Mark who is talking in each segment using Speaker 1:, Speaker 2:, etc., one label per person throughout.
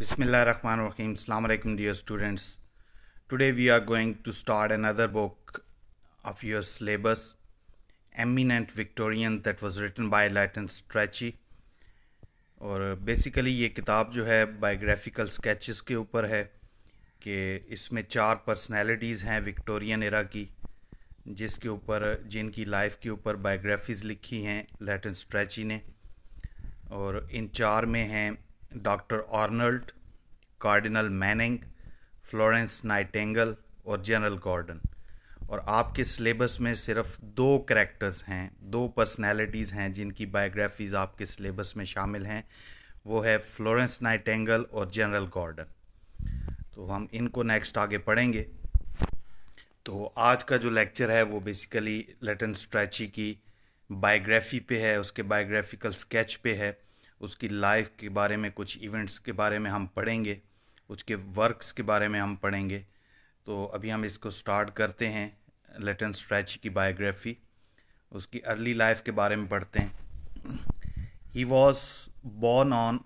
Speaker 1: Bismillah Rahman Rahim. Assalamu alaikum, dear students. Today we are going to start another book of your syllabus, Eminent Victorian, that was written by Latin Strachey. और basically ये किताब जो है biographical sketches के ऊपर है कि इसमें चार पर्सनालिटीज़ हैं विक्टोरियन एरा की जिसके ऊपर जिनकी लाइफ के ऊपर बायोग्राफीज़ लिखी हैं लैटन स्ट्रैची ने और इन चार में हैं doctor Arnold cardinal Manning Florence Nightingale और जनरल गॉर्डन और आपके सिलेबस में सिर्फ दो करेक्टर्स हैं दो पर्सनालिटीज़ हैं जिनकी बायोग्राफीज़ आपके सिलेबस में शामिल हैं वो है फ्लोरेंस नाइटेंगल और जनरल गॉर्डन तो हम इनको नेक्स्ट आगे पढ़ेंगे तो आज का जो लेक्चर है वो बेसिकली लेटन स्ट्रैची की बायोग्राफी पे है उसके बायोग्राफिकल स्केच पे है उसकी लाइफ के बारे में कुछ इवेंट्स के बारे में हम पढ़ेंगे उसके वर्क्स के बारे में हम पढ़ेंगे तो अभी हम इसको स्टार्ट करते हैं लेटन स्ट्रैची की बायोग्राफी उसकी अर्ली लाइफ के बारे में पढ़ते हैं he was born on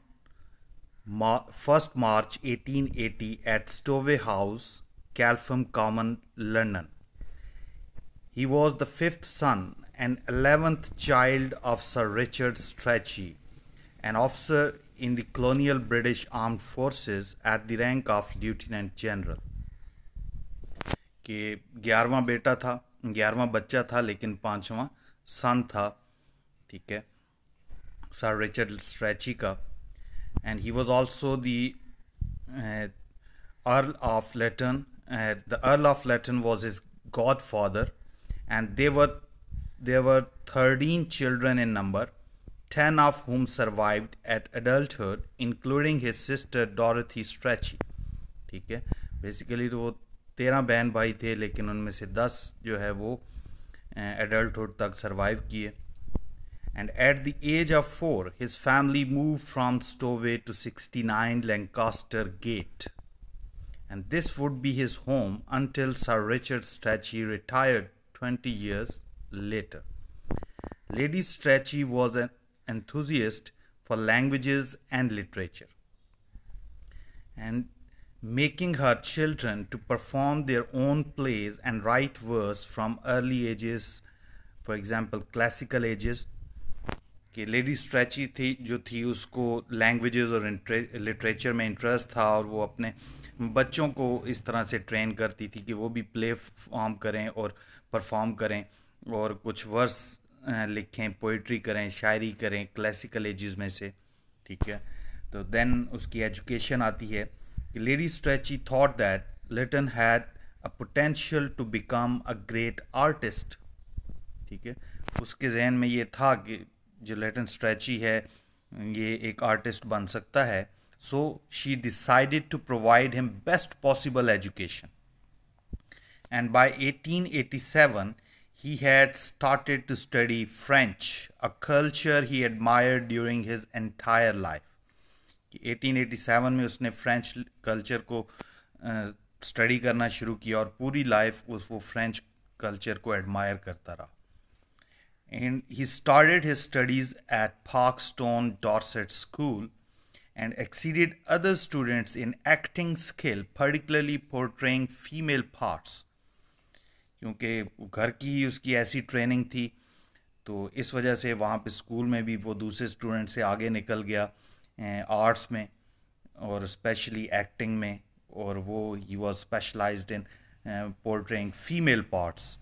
Speaker 1: first March 1880 at Stowey House Clapham Common London he was the fifth son and eleventh child of sir Richard Strachey an officer in the colonial British Armed Forces at the rank of Lieutenant General. कि ग्यारहवा बेटा था ग्यारहवा बच्चा था लेकिन पांचवा सन था ठीक है सर रिचर्ड स्ट्रैची का and he was also the Earl of Lytton the Earl of Lytton was his godfather and there were there were thirteen children in number 10 of whom survived at adulthood, including his sister Dorothy Stretchy. ठीक है basically तो वो तेरह बहन भाई थे लेकिन उनमें से दस जो है वो एडल्टहुड तक सर्वाइव किए and at the age of four his family move from Stowey to sixty nine Lancaster Gate and this would be his home until Sir Richard Stretchy retired 20 years later. Lady Strachey was an enthusiast for languages and literature and making her children to perform their own plays and write verse from early ages for example classical ages कि Lady Strachey थी जो थी उसको languages और literature में interest था और वो अपने बच्चों को इस तरह से ट्रेन करती थी कि वो भी प्ले फॉर्म करें और परफॉर्म करें और कुछ वर्स लिखें पोइट्री करें शायरी करें क्लासिकल एजेस में से ठीक है तो देन उसकी एजुकेशन आती है कि Lady Strachey thought that Lytton had a potential to become a great artist ठीक है उसके जहन में ये था कि जो लेटन स्ट्रेची है ये एक आर्टिस्ट बन सकता है so she decided to provide him best possible education and by 1887 he had started to study French, a culture he admired during his entire life. 1887 में उसने फ्रेंच कल्चर को स्टडी करना शुरू किया और पूरी life उस वो फ्रेंच कल्चर को एडमायर करता रहा and he started his studies at Parkstone Dorset School and exceeded other students in acting skill, particularly portraying female parts. क्योंकि घर की उसकी ऐसी ट्रेनिंग थी तो इस वजह से वहाँ पे स्कूल में भी वो दूसरे स्टूडेंट से आगे निकल गया आर्ट्स अं, में और स्पेशली एक्टिंग में और वो he was specialise in portraying female parts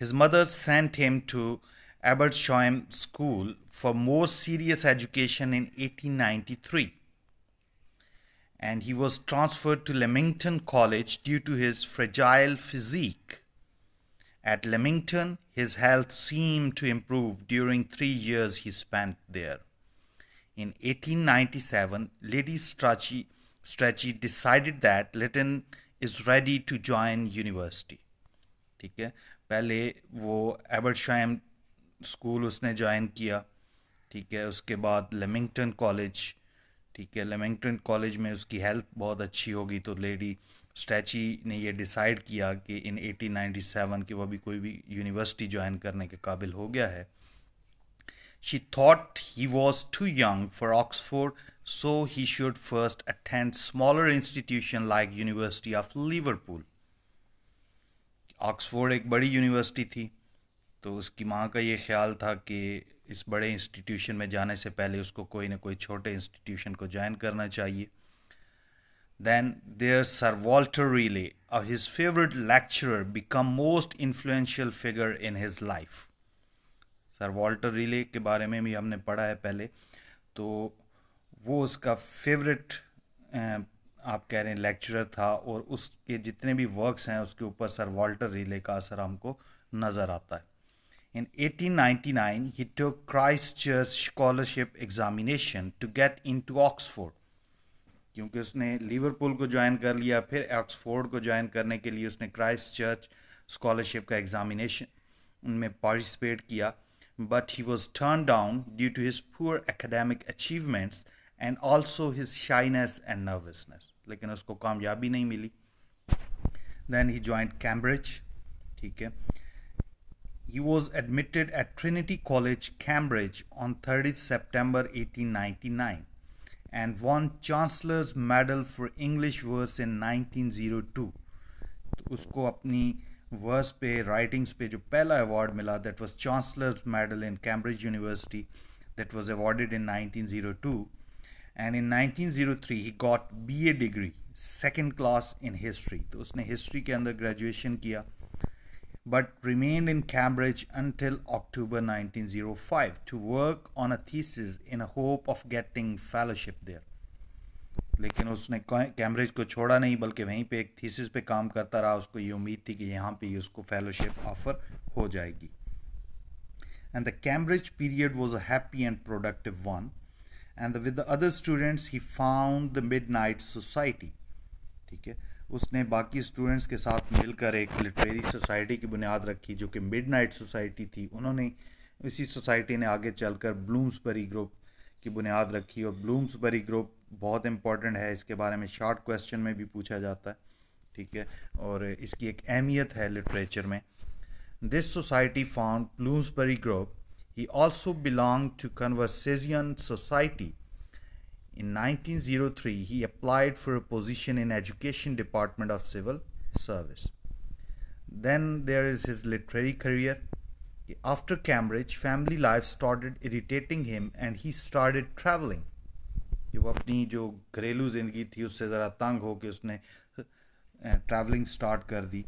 Speaker 1: his mother sent him to एबर्ट Abertsham school for most serious education in 1893. and he was transferred to Leamington College due to his fragile physique. At Leamington, his health seemed to improve during three years he spent there. In 1897, Lady Strachey, decided that Lytton is ready to join university. ठीक है पहले वो एबर्टशाइम school उसने join किया ठीक है उसके बाद लेमिंगटन कॉलेज ठीक है लेमिंगटन कॉलेज में उसकी हेल्थ बहुत अच्छी होगी तो लेडी स्टैची ने ये डिसाइड किया कि इन 1897 कि वह भी कोई भी यूनिवर्सिटी ज्वाइन करने के काबिल हो गया है she thought he was too young for Oxford so he should first attend smaller institution like university of Liverpool Oxford एक बड़ी यूनिवर्सिटी थी तो उसकी माँ का ये ख्याल था कि इस बड़े इंस्टीट्यूशन में जाने से पहले उसको कोई ना कोई छोटे इंस्टीट्यूशन को ज्वाइन करना चाहिए then there sir Walter Raleigh और his favourite lecturer become most influential figure in his life sir Walter Raleigh के बारे में भी हमने पढ़ा है पहले तो वो उसका फेवरेट आप कह रहे हैं लेक्चरर था और उसके जितने भी वर्क्स हैं उसके ऊपर सर वॉल्टर रिले का असर हमको नज़र आता है In 1899, he took Christchurch Scholarship Examination to get into Oxford. क्योंकि उसने लिवरपूल को ज्वाइन कर लिया फिर ऑक्सफोर्ड को ज्वाइन करने के लिए उसने क्राइस्ट चर्च स्कॉलरशिप का एग्जामिनेशन उनमें पार्टिसिपेट किया but he was turn down due to his poor academic achievements and also his shyness and nervousness लेकिन उसको कामयाबी नहीं मिली देन ही ज्वाइंट कैम्ब्रिज ठीक है he was admitted at Trinity College, Cambridge on 30 September 1899 and won Chancellor's Medal for English verse in 1902. उसको अपनी verse पे writings पे जो पहला award मिला that was Chancellor's Medal in Cambridge University that was awarded in 1902 and in 1903 he got BA degree second class in history तो उसने history के अंदर graduation किया but remained in Cambridge until October 1905 to work on a thesis in a hope of getting fellowship there. लेकिन उसने Cambridge को छोड़ा नहीं बल्कि वहीं पे एक थीसिस पे काम करता रहा उसको ये उम्मीद थी कि यहाँ पे उसको फेलोशिप ऑफर हो जाएगी and the Cambridge period was a happy and productive one and with the other students he found the midnight society ठीक है उसने बाकी स्टूडेंट्स के साथ मिलकर एक लिटरेरी सोसाइटी की बुनियाद रखी जो कि मिडनाइट सोसाइटी थी उन्होंने इसी सोसाइटी ने आगे चलकर ब्लूम्सबरी ग्रुप की बुनियाद रखी और ब्लूम्सबरी ग्रुप बहुत इम्पॉर्टेंट है इसके बारे में शॉर्ट क्वेश्चन में भी पूछा जाता है ठीक है और इसकी एक अहमियत है लिटरेचर में this society found Bloomsbury group he also belong to Conversazione society In 1903, he applied for a position in Education Department of Civil Service. Then there is his literary career. After Cambridge, family life started irritating him and he started traveling. कि वो अपनी जो घरेलू ज़िंदगी थी उससे ज़रा तंग हो के उसने ट्रैवलिंग स्टार्ट कर दी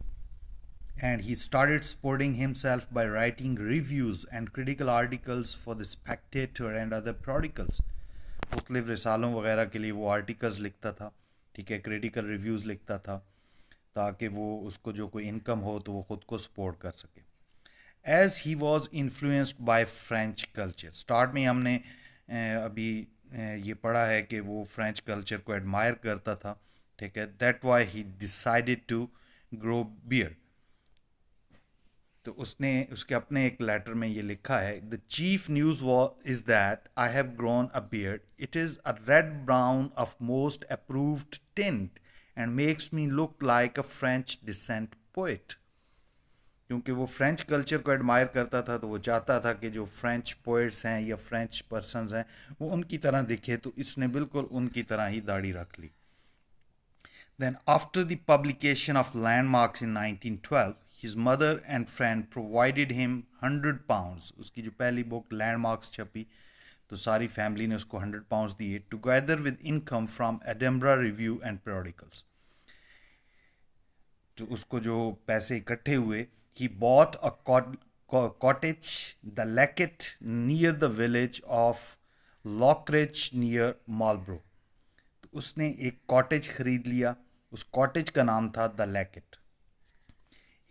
Speaker 1: and he started supporting himself by writing reviews and critical articles for the Spectator and other periodicals मुख्तलिफ रिसालों वगैरह के लिए वो आर्टिकल्स लिखता था ठीक है क्रिटिकल रिव्यूज़ लिखता था ताकि वो उसको जो कोई इनकम हो तो वो ख़ुद को सपोर्ट कर सके as he was influenced by French culture start में हमने अभी ये पढ़ा है कि वो फ्रेंच कल्चर को एडमायर करता था ठीक है that why he decided to grow beard तो उसने उसके अपने एक लेटर में ये लिखा है the chief news is that I have grown a beard it is a red brown of most approved tint and makes me look like a French decent poet क्योंकि वो फ्रेंच कल्चर को admire करता था तो वो चाहता था कि जो फ्रेंच पोइट्स हैं या फ्रेंच पर्सन हैं वो उनकी तरह दिखे तो इसने बिल्कुल उनकी तरह ही दाढ़ी रख ली after after the publication of in nineteen 1912, his mother and friend provided him hundred pounds उसकी जो पहली बुक लैंडमार्क्स छपी तो सारी फैमिली ने उसको हंड्रेड पाउंड्स दिए together with income from Edinburgh review and periodicals तो उसको जो पैसे इकट्ठे हुए ही bought a cottage the lacket near the village of Lockeridge near Marlborough तो उसने एक कॉटेज खरीद लिया उस कॉटेज का नाम था the Lacket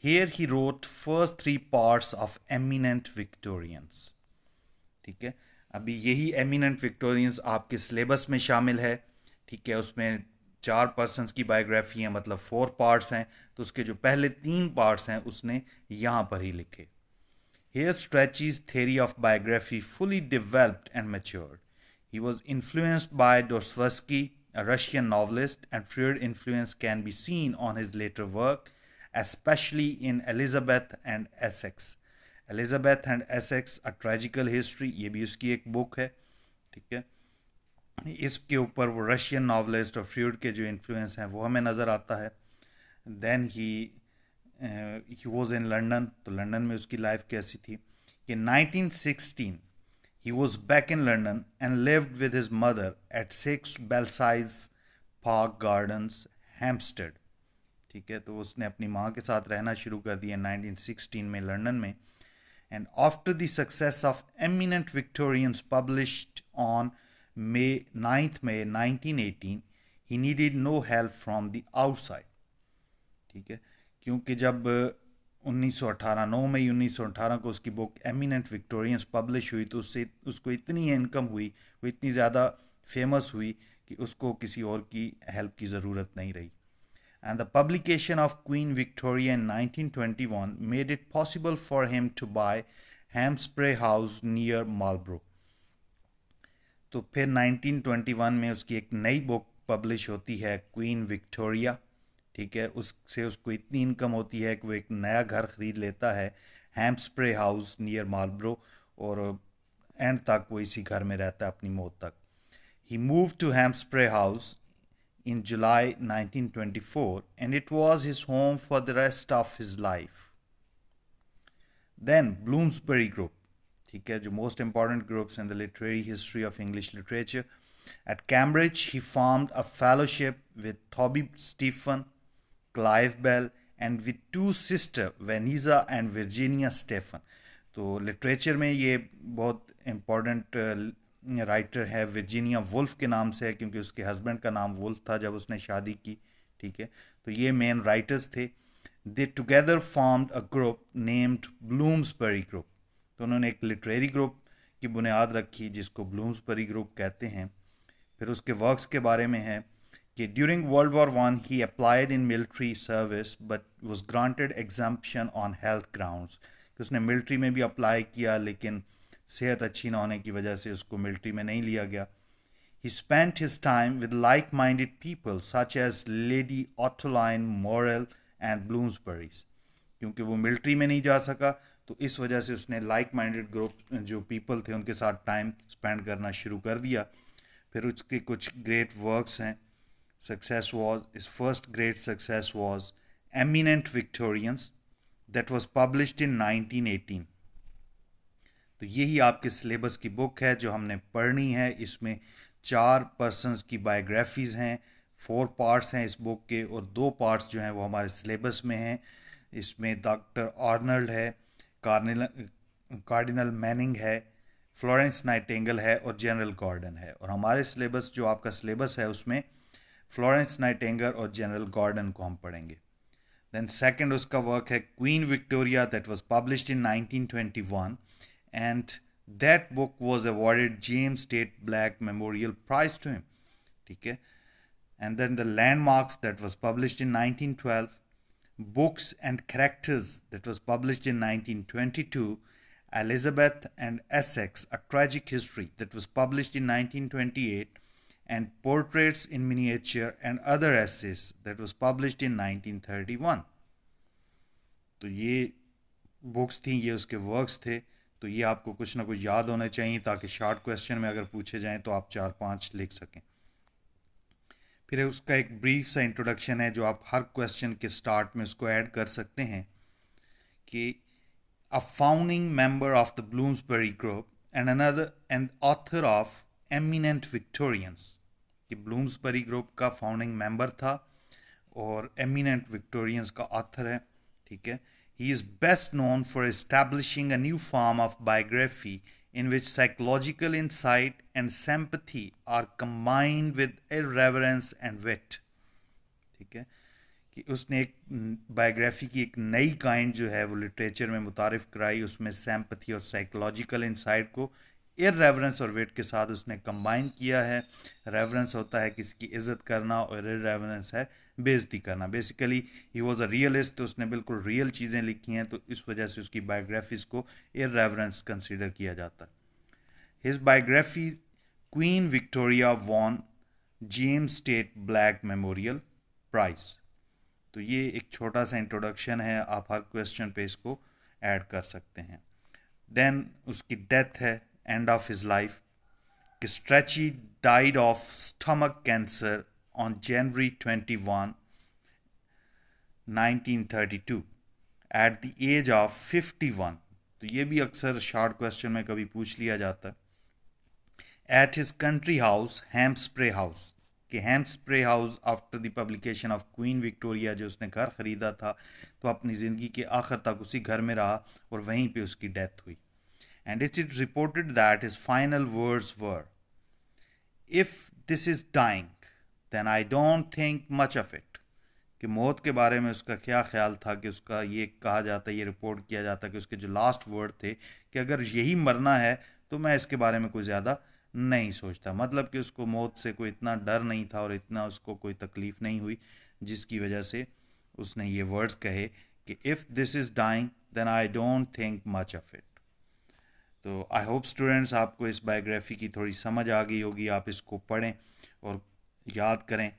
Speaker 1: Here he wrote first three parts of eminent Victorians. ठीक है अभी यही eminent victorians आपके syllabus में शामिल है ठीक है उसमें चार persons की biography है मतलब four parts हैं तो उसके जो पहले तीन parts हैं उसने यहाँ पर ही लिखे here stretches theory of biography fully developed and and he was influenced by dostoevsky a Russian novelist, and Freud influence can be seen on his later work, especially in Elizabeth and Essex. Elizabeth and Essex, A Tragical History, ये भी उसकी एक book है, ठीक है? इसके ऊपर वो रशियन नॉवलिस्ट और के जो इन्फ्लुएंस हैं, वो हमें नजर आता है. Then he uh, he was in London, तो London में उसकी लाइफ कैसी थी? कि 1916 he was back in London and lived with his mother at 6 Belsize Park Gardens, Hampstead. ठीक है तो उसने अपनी माँ के साथ रहना शुरू कर दिया 1916 में लंदन में and after the success of Eminent Victorians published on May ninth May 1918 he needed no help from the outside ठीक है क्योंकि जब 1918 नौ मई 1918 को उसकी बुक एमिनेंट विक्टोरियंस पब्लिश हुई तो उससे उसको इतनी इनकम हुई वो इतनी ज़्यादा फेमस हुई कि उसको किसी और की हेल्प की ज़रूरत नहीं रही and the publication of Queen Victoria in 1921 made it possible for him to buy Hamspray house near Marlborough तो फिर 1921 में उसकी एक नई बुक पब्लिश होती है क्वीन विक्टोरिया ठीक है उससे उसको इतनी इनकम होती है कि वो एक नया घर ख़रीद लेता है हैम्प्रे हाउस नियर मालब्रो और एंड तक वो इसी घर में रहता है अपनी मौत तक he move to Hamspray House in July 1924 and it was his home for the rest of his life. Then Bloomsbury Group, he है most important groups in the literary history of English literature. At Cambridge, he formed a fellowship with Toby Stephen, Clive Bell, and with two sisters, Vanessa and Virginia Stephen. तो literature में ये important. Uh, writer है विजीनिया wolf के नाम से है क्योंकि उसके हस्बैंड का नाम वुल्फ था जब उसने शादी की ठीक है तो ये मेन राइटर्स थे they together formed a group named Bloomsbury group तो उन्होंने एक लिटरेरी ग्रुप की बुनियाद रखी जिसको ब्लूम्सबरी ग्रुप कहते हैं फिर उसके वर्क्स के बारे में है कि during World War one he applied in military service but was granted exemption on health grounds उसने मिलिट्री में भी अप्लाई किया लेकिन सेहत अच्छी ना होने की वजह से उसको मिलिट्री में नहीं लिया गया he spent his time with like minded people such as Lady Ottoline Morrell and Bloomsburys क्योंकि वो मिलिट्री में नहीं जा सका तो इस वजह से उसने लाइक माइंडेड ग्रुप जो पीपल थे उनके साथ टाइम स्पेंड करना शुरू कर दिया फिर उसके कुछ ग्रेट वर्क्स हैं success was his first great success was Eminent Victorians that was published in nineteen eighteen तो यही आपके सिलेबस की बुक है जो हमने पढ़नी है इसमें चार पर्सनस की बायोग्राफीज़ हैं फोर पार्ट्स हैं इस बुक के और दो पार्ट्स जो हैं वो हमारे सिलेबस में हैं इसमें डॉक्टर आर्नल्ड है कार्निल कार्डिनल मैनिंग है फ्लोरेंस नाइटेंगल है और जनरल गॉर्डन है और हमारे सिलेबस जो आपका सिलेबस है उसमें फ्लोरेंस नाइटेंगर और जनरल गॉर्डन को हम पढ़ेंगे देन सेकंड उसका वर्क है Queen Victoria that was published in 1921 and that book was awarded James Tate Black Memorial Prize to him. Okay? And then the landmarks that was published in 1912, books and characters that was published in 1922, Elizabeth and Essex, a tragic history that was published in 1928, and portraits in miniature and other essays that was published in 1931. So these books, थी ये उसके तो ये आपको कुछ ना कुछ याद होने चाहिए ताकि शॉर्ट क्वेश्चन में अगर पूछे जाए तो आप चार पाँच लिख सकें फिर उसका एक ब्रीफ सा इंट्रोडक्शन है जो आप हर क्वेश्चन के स्टार्ट में उसको ऐड कर सकते हैं कि a founding member of the Bloomsbury group and another and author of Eminent Victorians कि ब्लूम्सबरी ग्रुप का फाउंडिंग मेंबर था और एमिनेंट विक्टोरियंस का ऑथर है ठीक है He is best known for establishing a new form of biography in which psychological insight and sympathy are combined with irreverence and wit. ठीक है कि उसने एक बायोग्राफी की एक नई काइंड जो है वो लिटरेचर में मुतारफ़ कराई उसमें सैम्पथी और साइकोलॉजिकल इंसाइट को एयर रेवरेंस और वेट के साथ उसने कंबाइन किया है रेवरेंस होता है किसकी इज्जत करना और एयर रेवरेंस है बेजती करना basically he was a realist तो उसने बिल्कुल रियल चीज़ें लिखी हैं तो इस वजह से उसकी बायोग्राफीज को एयर रेवरेंस कंसिडर किया जाता his biography Queen Victoria won James Tait Black Memorial Prize तो ये एक छोटा सा इंट्रोडक्शन है आप हर क्वेश्चन पे इसको ऐड कर सकते हैं देन उसकी डेथ है एंड ऑफ हिज लाइफ कि Strachey died of stomach cancer on January 21, 1932 at the age of 51 तो ये भी अक्सर शार्ट क्वेश्चन में कभी पूछ लिया जाता है at his country house Spray house कि Spray house after the publication of Queen Victoria जो उसने घर ख़रीदा था तो अपनी ज़िंदगी के आखिर तक उसी घर में रहा और वहीं पे उसकी डेथ हुई and it's it reported that his final words were if this is dying then I don't think much of it कि मौत के बारे में उसका क्या ख्याल था कि उसका ये कहा जाता है ये रिपोर्ट किया जाता है कि उसके जो लास्ट वर्ड थे कि अगर यही मरना है तो मैं इसके बारे में कोई ज़्यादा नहीं सोचता मतलब कि उसको मौत से कोई इतना डर नहीं था और इतना उसको कोई तकलीफ़ नहीं हुई जिसकी वजह से उसने ये वर्ड्स कहे कि if this is dying then I don't think much of it तो आई होप स्टूडेंट्स आपको इस बायोग्राफी की थोड़ी समझ आ गई होगी आप इसको पढ़ें और याद करें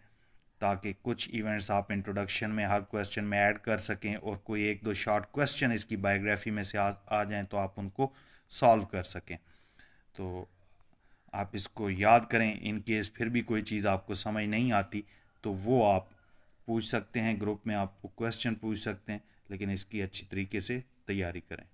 Speaker 1: ताकि कुछ इवेंट्स आप इंट्रोडक्शन में हर क्वेश्चन में ऐड कर सकें और कोई एक दो शॉर्ट क्वेश्चन इसकी बायोग्राफी में से आ, आ जाएं तो आप उनको सॉल्व कर सकें तो आप इसको याद करें इन केस फिर भी कोई चीज़ आपको समझ नहीं आती तो वो आप पूछ सकते हैं ग्रुप में आपको क्वेश्चन पूछ सकते हैं लेकिन इसकी अच्छी तरीके से तैयारी करें